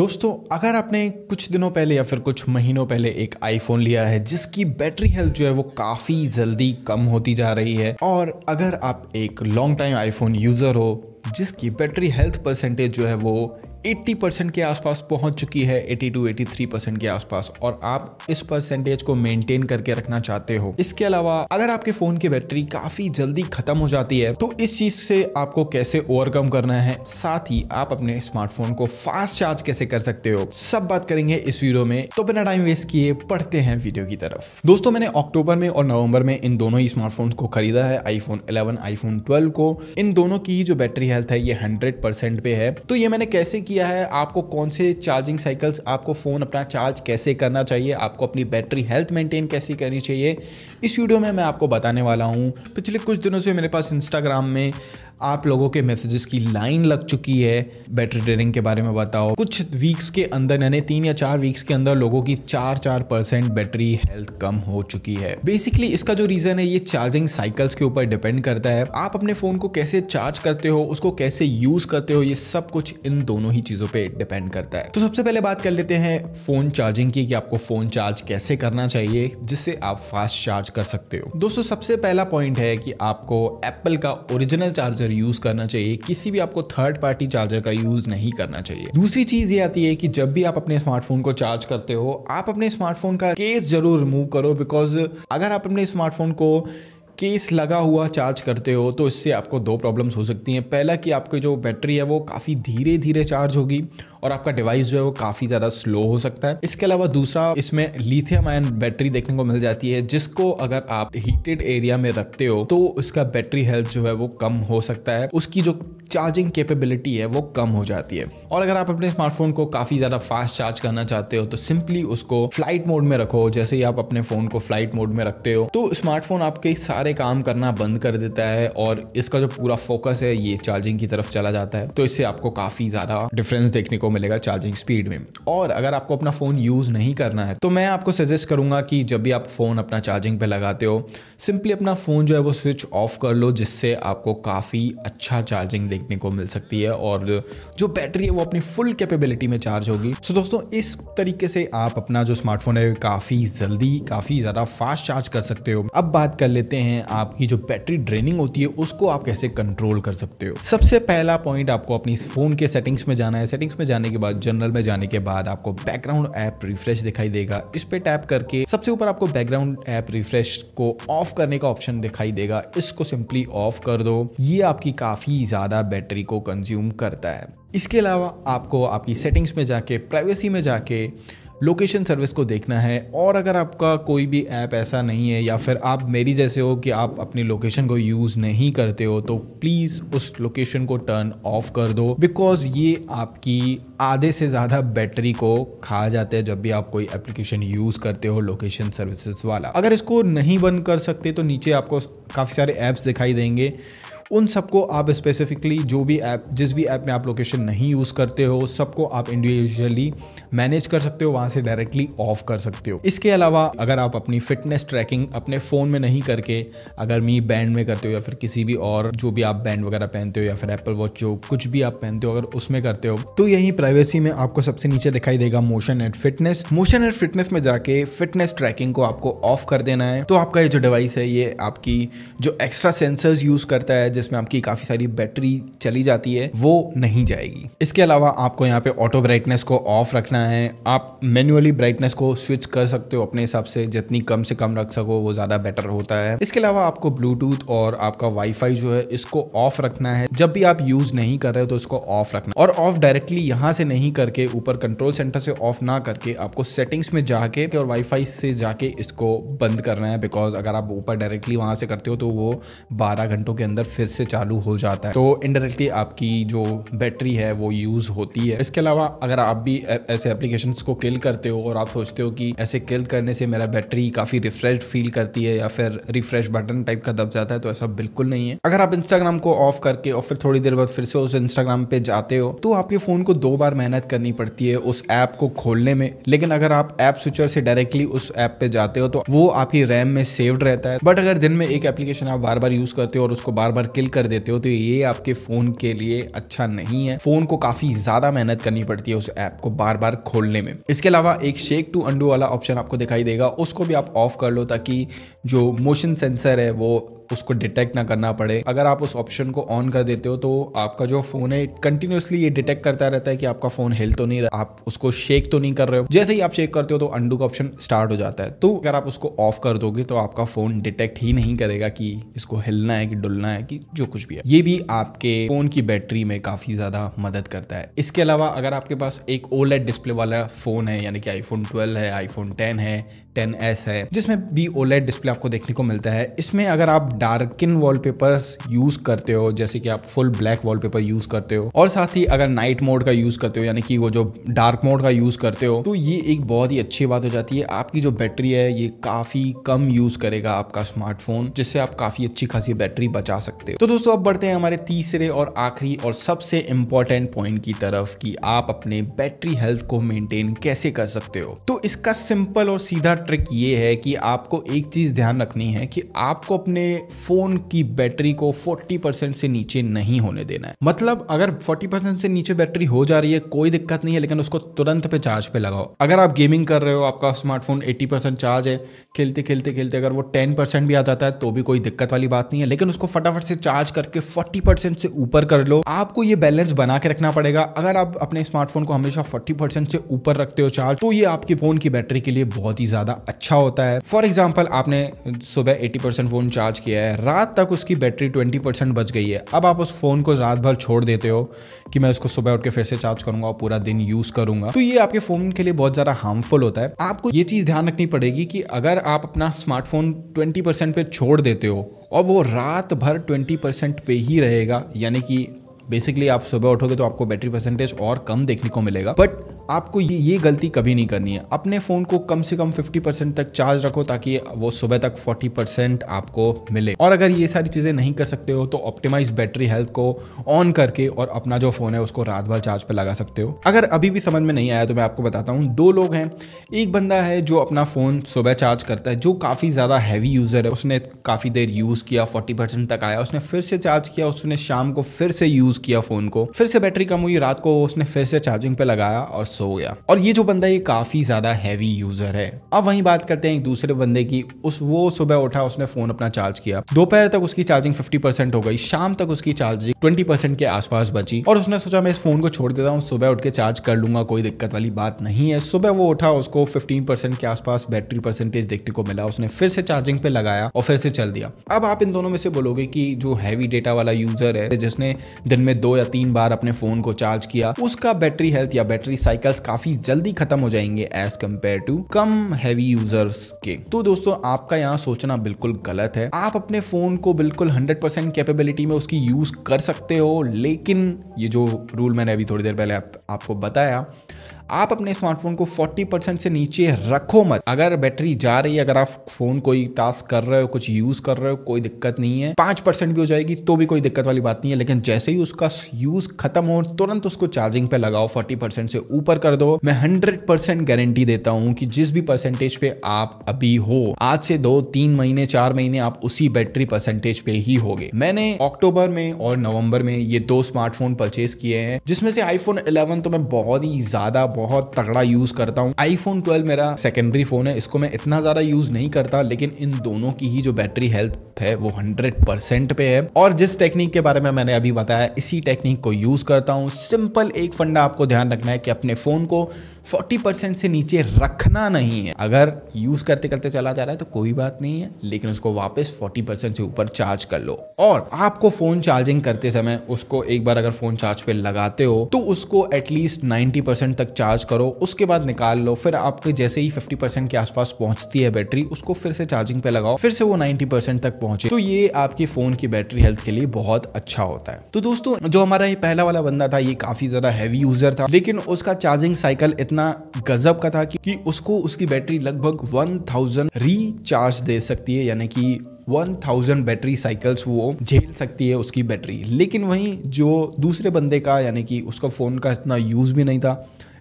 दोस्तों अगर आपने कुछ दिनों पहले या फिर कुछ महीनों पहले एक आईफोन लिया है जिसकी बैटरी हेल्थ जो है वो काफ़ी जल्दी कम होती जा रही है और अगर आप एक लॉन्ग टाइम आईफोन यूज़र हो जिसकी बैटरी हेल्थ परसेंटेज जो है वो 80 परसेंट के आसपास पहुंच चुकी है 82 83 परसेंट के आसपास और आप इस परसेंटेज को मेंटेन करके रखना चाहते हो इसके अलावा अगर आपके फोन की बैटरी काफी जल्दी खत्म हो जाती है तो इस चीज से आपको कैसे ओवरकम करना है साथ ही आप अपने स्मार्टफोन को फास्ट चार्ज कैसे कर सकते हो सब बात करेंगे इस वीडियो में तो बिना टाइम वेस्ट किए पढ़ते हैं वीडियो की तरफ दोस्तों मैंने अक्टूबर में और नवंबर में इन दोनों ही स्मार्टफोन को खरीदा है आईफोन इलेवन आईफोन ट्वेल्व को इन दोनों की जो बैटरी हेल्थ है ये हंड्रेड पे है तो ये मैंने कैसे किया है आपको कौन से चार्जिंग साइकिल्स आपको फ़ोन अपना चार्ज कैसे करना चाहिए आपको अपनी बैटरी हेल्थ मेंटेन कैसे करनी चाहिए इस वीडियो में मैं आपको बताने वाला हूँ पिछले कुछ दिनों से मेरे पास इंस्टाग्राम में आप लोगों के मैसेजेस की लाइन लग चुकी है बैटरी ड्रेनिंग के बारे में बताओ कुछ वीक्स के अंदर यानी तीन या चार वीक्स के अंदर लोगों की चार चार परसेंट बैटरी हेल्थ कम हो चुकी है बेसिकली इसका जो रीजन है ये चार्जिंग साइकिल्स के ऊपर डिपेंड करता है आप अपने फोन को कैसे चार्ज करते हो उसको कैसे यूज करते हो ये सब कुछ इन दोनों ही चीजों पर डिपेंड करता है तो सबसे पहले बात कर लेते हैं फोन चार्जिंग की कि आपको फोन चार्ज कैसे करना चाहिए जिससे आप फास्ट चार्ज कर सकते हो दोस्तों सबसे पहला पॉइंट है कि आपको एप्पल का ओरिजिनल चार्जर चार्जर यूज़ करना चाहिए किसी भी आपको थर्ड पार्टी चार्जर का यूज़ नहीं करना चाहिए दूसरी चीज़ ये आती है कि जब भी आप अपने स्मार्टफोन को चार्ज करते हो आप अपने स्मार्टफोन का केस जरूर रिमूव करो बिकॉज अगर आप अपने स्मार्टफोन को केस लगा हुआ चार्ज करते हो तो इससे आपको दो प्रॉब्लम्स हो सकती हैं पहला कि आपकी जो बैटरी है वो काफ़ी धीरे धीरे चार्ज होगी और आपका डिवाइस जो है वो काफ़ी ज़्यादा स्लो हो सकता है इसके अलावा दूसरा इसमें लिथियम आयन बैटरी देखने को मिल जाती है जिसको अगर आप हीटेड एरिया में रखते हो तो उसका बैटरी हेल्थ जो है वो कम हो सकता है उसकी जो चार्जिंग कैपेबिलिटी है वो कम हो जाती है और अगर आप अपने स्मार्टफोन को काफ़ी ज़्यादा फास्ट चार्ज करना चाहते हो तो सिंपली उसको फ्लाइट मोड में रखो जैसे ही आप अपने फ़ोन को फ्लाइट मोड में रखते हो तो स्मार्टफोन आपके सारे काम करना बंद कर देता है और इसका जो पूरा फोकस है ये चार्जिंग की तरफ चला जाता है तो इससे आपको काफ़ी ज़्यादा डिफरेंस देखने को मिलेगा चार्जिंग स्पीड में और अगर आपको अपना फ़ोन यूज़ नहीं करना है तो मैं आपको सजेस्ट करूँगा कि जब भी आप फ़ोन अपना चार्जिंग पर लगाते हो सिंपली अपना फ़ोन जो है वो स्विच ऑफ कर लो जिससे आपको काफ़ी अच्छा चार्जिंग देखने को मिल सकती है और जो बैटरी है वो अपनी फुल कैपेबिलिटी में चार्ज होगी सो दोस्तों इस तरीके से आप अपना जो स्मार्टफोन है काफ़ी जल्दी काफ़ी ज़्यादा फास्ट चार्ज कर सकते हो अब बात कर लेते हैं आपकी जो बैटरी ड्रेनिंग होती है उसको आप कैसे कंट्रोल कर सकते हो सबसे पहला पॉइंट आपको अपनी फ़ोन के सेटिंग्स में जाना है सेटिंग्स में जाना जाने के बाद जनरल में जाने के बाद आपको बैकग्राउंड ऐप रिफ्रेश दिखाई देगा इस पे टैप करके सबसे ऊपर आपको बैकग्राउंड ऐप रिफ्रेश को ऑफ करने का ऑप्शन दिखाई देगा इसको सिंपली ऑफ कर दो ये आपकी काफी ज्यादा बैटरी को कंज्यूम करता है इसके अलावा आपको आपकी सेटिंग्स में जाके प्राइवेसी में जाके लोकेशन सर्विस को देखना है और अगर आपका कोई भी ऐप ऐसा नहीं है या फिर आप मेरी जैसे हो कि आप अपनी लोकेशन को यूज़ नहीं करते हो तो प्लीज़ उस लोकेशन को टर्न ऑफ कर दो बिकॉज ये आपकी आधे से ज़्यादा बैटरी को खा जाते हैं जब भी आप कोई एप्लीकेशन यूज़ करते हो लोकेशन सर्विसेज वाला अगर इसको नहीं बंद कर सकते तो नीचे आपको काफ़ी सारे ऐप्स दिखाई देंगे उन सबको आप स्पेसिफिकली जो भी ऐप जिस भी ऐप में आप लोकेशन नहीं यूज़ करते हो सबको आप इंडिविजुअली मैनेज कर सकते हो वहाँ से डायरेक्टली ऑफ कर सकते हो इसके अलावा अगर आप अपनी फिटनेस ट्रैकिंग अपने फ़ोन में नहीं करके अगर मी बैंड में करते हो या फिर किसी भी और जो भी आप बैंड वगैरह पहनते हो या फिर एप्पल वॉच जो कुछ भी आप पहनते हो अगर उसमें करते हो तो यही प्राइवेसी में आपको सबसे नीचे दिखाई देगा motion and fitness motion and fitness में जाके फिटनेस ट्रैकिंग को आपको ऑफ कर देना है तो आपका ये जो डिवाइस है ये आपकी जो एक्स्ट्रा सेंसर्स यूज़ करता है जिसमें आपकी काफ़ी सारी बैटरी चली जाती है वो नहीं जाएगी इसके अलावा आपको यहाँ पे ऑटो ब्राइटनेस को ऑफ रखना है आप मैन्युअली ब्राइटनेस को स्विच कर सकते हो अपने हिसाब से जितनी कम से कम रख सको वो ज़्यादा बेटर होता है इसके अलावा आपको ब्लूटूथ और आपका वाईफाई जो है इसको ऑफ रखना है जब भी आप यूज़ नहीं कर रहे हो तो इसको ऑफ रखना और ऑफ डायरेक्टली यहाँ से नहीं करके ऊपर कंट्रोल सेंटर से ऑफ ना करके आपको सेटिंग्स में जाके और वाईफाई से जाके इसको बंद करना है बिकॉज अगर आप ऊपर डायरेक्टली वहां से करते हो तो वो बारह घंटों के अंदर फिर स्टोरेज से चालू हो जाता है तो इनडायरेक्टली आपकी जो बैटरी है वो यूज़ होती है इसके अलावा अगर आप भी ऐसे एप्लीकेशन को किल करते हो और आप सोचते हो कि ऐसे किल करने से मेरा बैटरी काफ़ी रिफ्रेश फील करती है या फिर रिफ्रेश बटन टाइप का दब जाता है तो ऐसा बिल्कुल नहीं है अगर आप इंस्टाग्राम को ऑफ करके और फिर थोड़ी देर बाद फिर से उस इंस्टाग्राम पे जाते हो तो आपके फ़ोन को दो बार मेहनत करनी पड़ती है उस ऐप को खोलने में लेकिन अगर आप ऐप स्विचर से डायरेक्टली उस ऐप पे जाते हो तो वो आपकी रैम में सेव्ड रहता है बट अगर दिन में एक एप्लीकेशन आप बार बार यूज़ करते हो और उसको बार बार किल कर देते हो तो ये आपके फ़ोन के लिए अच्छा नहीं है फ़ोन को काफ़ी ज़्यादा मेहनत करनी पड़ती है उस ऐप को बार बार खोलने में इसके अलावा एक शेक टू अंडू वाला ऑप्शन आपको दिखाई देगा उसको भी आप ऑफ कर लो ताकि जो मोशन सेंसर है वो उसको डिटेक्ट ना करना पड़े अगर आप उस ऑप्शन को ऑन कर देते हो तो आपका जो फोन है कंटिन्यूसली ये डिटेक्ट करता रहता है कि आपका फोन हिल तो नहीं रहा आप उसको शेक तो नहीं कर रहे हो जैसे ही आप शेक करते हो तो अंडू का ऑप्शन स्टार्ट हो जाता है तो अगर आप उसको ऑफ कर दोगे तो आपका फोन डिटेक्ट ही नहीं करेगा कि इसको हिलना है कि डुलना है कि जो कुछ भी है ये भी आपके फोन की बैटरी में काफी ज्यादा मदद करता है इसके अलावा अगर आपके पास एक ओलेट e डिस्प्ले वाला फोन है यानी कि आईफोन 12 है आईफोन 10 है 10s है जिसमें भी ओलेट e डिस्प्ले आपको देखने को मिलता है इसमें अगर आप डार्किन वॉल यूज करते हो जैसे कि आप फुल ब्लैक वॉल यूज करते हो और साथ ही अगर नाइट मोड का यूज करते हो यानी कि वो जो डार्क मोड का यूज करते हो तो ये एक बहुत ही अच्छी बात हो जाती है आपकी जो बैटरी है ये काफी कम यूज करेगा आपका स्मार्टफोन जिससे आप काफी अच्छी खासी बैटरी बचा सकते सकते हो तो दोस्तों अब बढ़ते हैं हमारे तीसरे और आखिरी और सबसे इंपॉर्टेंट पॉइंट की तरफ कि आप अपने बैटरी हेल्थ को मेंटेन कैसे कर सकते हो तो इसका सिंपल और सीधा ट्रिक ये है कि आपको एक चीज ध्यान रखनी है कि आपको अपने फोन की बैटरी को 40% से नीचे नहीं होने देना है मतलब अगर 40% से नीचे बैटरी हो जा रही है कोई दिक्कत नहीं है लेकिन उसको तुरंत पे चार्ज पे लगाओ अगर आप गेमिंग कर रहे हो आपका स्मार्टफोन 80% चार्ज है खेलते खेलते खेलते अगर वो 10% भी आ जाता है तो भी कोई दिक्कत वाली बात नहीं है लेकिन उसको फटाफट से चार्ज करके 40 परसेंट से ऊपर कर लो आपको ये बैलेंस बना के रखना पड़ेगा अगर आप अपने स्मार्टफोन को हमेशा 40 परसेंट से ऊपर रखते हो चार्ज तो ये आपके फोन की बैटरी के लिए बहुत ही ज्यादा अच्छा होता है फॉर एग्जाम्पल आपने सुबह एटी परसेंट फोन चार्ज किया है रात तक उसकी बैटरी ट्वेंटी परसेंट बच गई है अब आप उस फोन को रात भर छोड़ देते हो कि मैं उसको सुबह उठ के फिर से चार्ज करूंगा और पूरा दिन यूज करूंगा तो ये आपके फोन के लिए बहुत ज्यादा हार्मफुल होता है आपको ये चीज ध्यान रखनी पड़ेगी कि अगर आप अपना स्मार्टफोन ट्वेंटी परसेंट पे छोड़ देते हो और वो रात भर ट्वेंटी परसेंट पे ही रहेगा यानी कि बेसिकली आप सुबह उठोगे तो आपको बैटरी परसेंटेज और कम देखने को मिलेगा बट आपको ये ये गलती कभी नहीं करनी है अपने फ़ोन को कम से कम 50 परसेंट तक चार्ज रखो ताकि वो सुबह तक 40 परसेंट आपको मिले और अगर ये सारी चीज़ें नहीं कर सकते हो तो ऑप्टिमाइज बैटरी हेल्थ को ऑन करके और अपना जो फ़ोन है उसको रात भर चार्ज पर लगा सकते हो अगर अभी भी समझ में नहीं आया तो मैं आपको बताता हूँ दो लोग हैं एक बंदा है जो अपना फ़ोन सुबह चार्ज करता है जो काफ़ी ज़्यादा हैवी यूज़र है उसने काफ़ी देर यूज़ किया फोर्टी तक आया उसने फिर से चार्ज किया उसने शाम को फिर से यूज़ किया फ़ोन को फिर से बैटरी कम हुई रात को उसने फिर से चार्जिंग पे लगाया और सो गया और ये जो बंदा ये काफी ज्यादा हैवी यूजर है अब वहीं बात करते हैं एक दूसरे बंदे की उस वो सुबह उठा उसने फोन अपना चार्ज किया दोपहर तक उसकी चार्जिंग 50% हो गई शाम तक उसकी चार्जिंग 20% के आसपास बची और उसने सोचा मैं इस फोन को छोड़ देता हूँ सुबह उठ के चार्ज कर लूंगा कोई दिक्कत वाली बात नहीं है सुबह वो उठा उसको फिफ्टीन के आसपास बैटरी परसेंटेज देखने को मिला उसने फिर से चार्जिंग पे लगाया और फिर से चल दिया अब आप इन दोनों में से बोलोगे की जो हैवी डेटा वाला यूजर है जिसने दिन में दो या तीन बार अपने फोन को चार्ज किया उसका बैटरी हेल्थ या बैटरी साइकिल मेटल्स काफी जल्दी खत्म हो जाएंगे एज कम्पेयर टू कम हैवी यूजर्स के तो दोस्तों आपका यहाँ सोचना बिल्कुल गलत है आप अपने फोन को बिल्कुल 100% कैपेबिलिटी में उसकी यूज कर सकते हो लेकिन ये जो रूल मैंने अभी थोड़ी देर पहले आप, आपको बताया आप अपने स्मार्टफोन को 40 परसेंट से नीचे रखो मत अगर बैटरी जा रही है अगर आप फोन कोई टास्क कर रहे हो कुछ यूज कर रहे हो कोई दिक्कत नहीं है पांच परसेंट भी हो जाएगी तो भी कोई दिक्कत वाली बात नहीं है लेकिन जैसे ही उसका यूज खत्म हो तुरंत उसको चार्जिंग पे लगाओ 40% से ऊपर कर दो मैं हंड्रेड परसेंट गारंटी देता हूँ कि जिस भी परसेंटेज पे आप अभी हो आज से दो तीन महीने चार महीने आप उसी बैटरी परसेंटेज पे ही हो मैंने अक्टूबर में और नवंबर में ये दो स्मार्टफोन परचेज किए हैं जिसमें से आईफोन 11 तो मैं बहुत ही ज्यादा बहुत तगड़ा यूज करता हूँ आईफोन 12 मेरा सेकेंडरी फोन है इसको मैं इतना ज्यादा यूज नहीं करता लेकिन इन दोनों की ही जो बैटरी हेल्थ है वो हंड्रेड परसेंट पे है और जिस टेक्निक के बारे में मैंने अभी बताया इसी टेक्निक को यूज करता हूँ सिंपल एक फंडा आपको ध्यान रखना है कि अपने फोन को फोर्टी परसेंट से नीचे रखना नहीं है अगर यूज़ करते करते चला जा रहा है तो कोई बात नहीं है लेकिन उसको वापस फोर्टी परसेंट से ऊपर चार्ज कर लो और आपको फ़ोन चार्जिंग करते समय उसको एक बार अगर फ़ोन चार्ज पे लगाते हो तो उसको एटलीस्ट नाइन्टी परसेंट तक चार्ज करो उसके बाद निकाल लो फिर आपके जैसे ही फिफ्टी परसेंट के आसपास पहुंचती है बैटरी उसको फिर से चार्जिंग पे लगाओ फिर से वो नाइनटी परसेंट तक पहुंचे तो ये आपके फ़ोन की बैटरी हेल्थ के लिए बहुत अच्छा होता है तो दोस्तों जो हमारा ये पहला वाला बंदा था ये काफ़ी ज़्यादा हैवी यूज़र था लेकिन उसका चार्जिंग साइकिल इतना गजब का था कि, कि उसको उसकी बैटरी लगभग 1000 रीचार्ज दे सकती है यानी कि 1000 बैटरी साइकिल्स वो झेल सकती है उसकी बैटरी लेकिन वहीं जो दूसरे बंदे का यानी कि उसका फ़ोन का इतना यूज़ भी नहीं था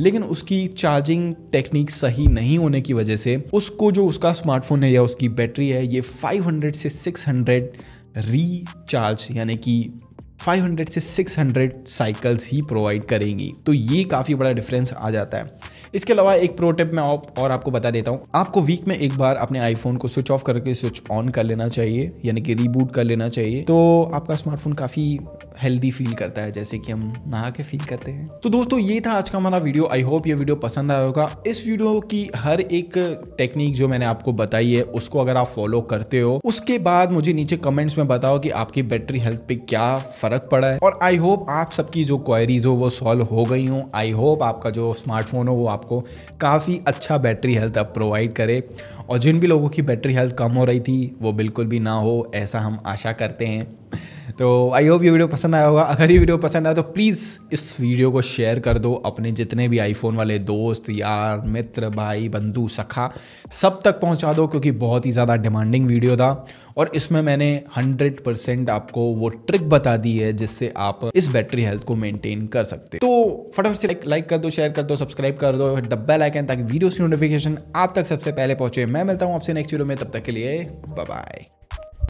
लेकिन उसकी चार्जिंग टेक्निक सही नहीं होने की वजह से उसको जो उसका स्मार्टफोन है या उसकी बैटरी है ये 500 से 600 रीचार्ज यानी कि 500 से 600 साइकिल्स ही प्रोवाइड करेंगी तो ये काफ़ी बड़ा डिफरेंस आ जाता है इसके अलावा एक प्रोटिप मैं आप और आपको बता देता हूँ आपको वीक में एक बार अपने आईफोन को स्विच ऑफ करके स्विच ऑन कर लेना चाहिए यानी कि रीबूट कर लेना चाहिए तो आपका स्मार्टफोन काफ़ी हेल्दी फील करता है जैसे कि हम नहा के फील करते हैं तो दोस्तों ये था आज का हमारा वीडियो आई होप ये वीडियो पसंद आया होगा इस वीडियो की हर एक टेक्निक जो मैंने आपको बताई है उसको अगर आप फॉलो करते हो उसके बाद मुझे नीचे कमेंट्स में बताओ कि आपकी बैटरी हेल्थ पे क्या फर्क पड़ा है और आई होप आप सबकी जो क्वायरीज हो वो सॉल्व हो गई हो आई होप आपका जो स्मार्टफोन हो वो आप आपको काफ़ी अच्छा बैटरी हेल्थ अब प्रोवाइड करे और जिन भी लोगों की बैटरी हेल्थ कम हो रही थी वो बिल्कुल भी ना हो ऐसा हम आशा करते हैं तो आई होप ये वीडियो पसंद आया होगा अगर ये वीडियो पसंद आया तो प्लीज़ इस वीडियो को शेयर कर दो अपने जितने भी आईफोन वाले दोस्त यार मित्र भाई बंधु सखा सब तक पहुंचा दो क्योंकि बहुत ही ज़्यादा डिमांडिंग वीडियो था और इसमें मैंने 100 परसेंट आपको वो ट्रिक बता दी है जिससे आप इस बैटरी हेल्थ को मेंटेन कर सकते तो फटाफट से लाइक कर दो शेयर कर दो सब्सक्राइब कर दो द बेल आइकन ताकि वीडियो की नोटिफिकेशन आप तक सबसे पहले पहुंचे मैं मिलता हूँ आपसे नेक्स्ट वीडियो में तब तक के लिए बाय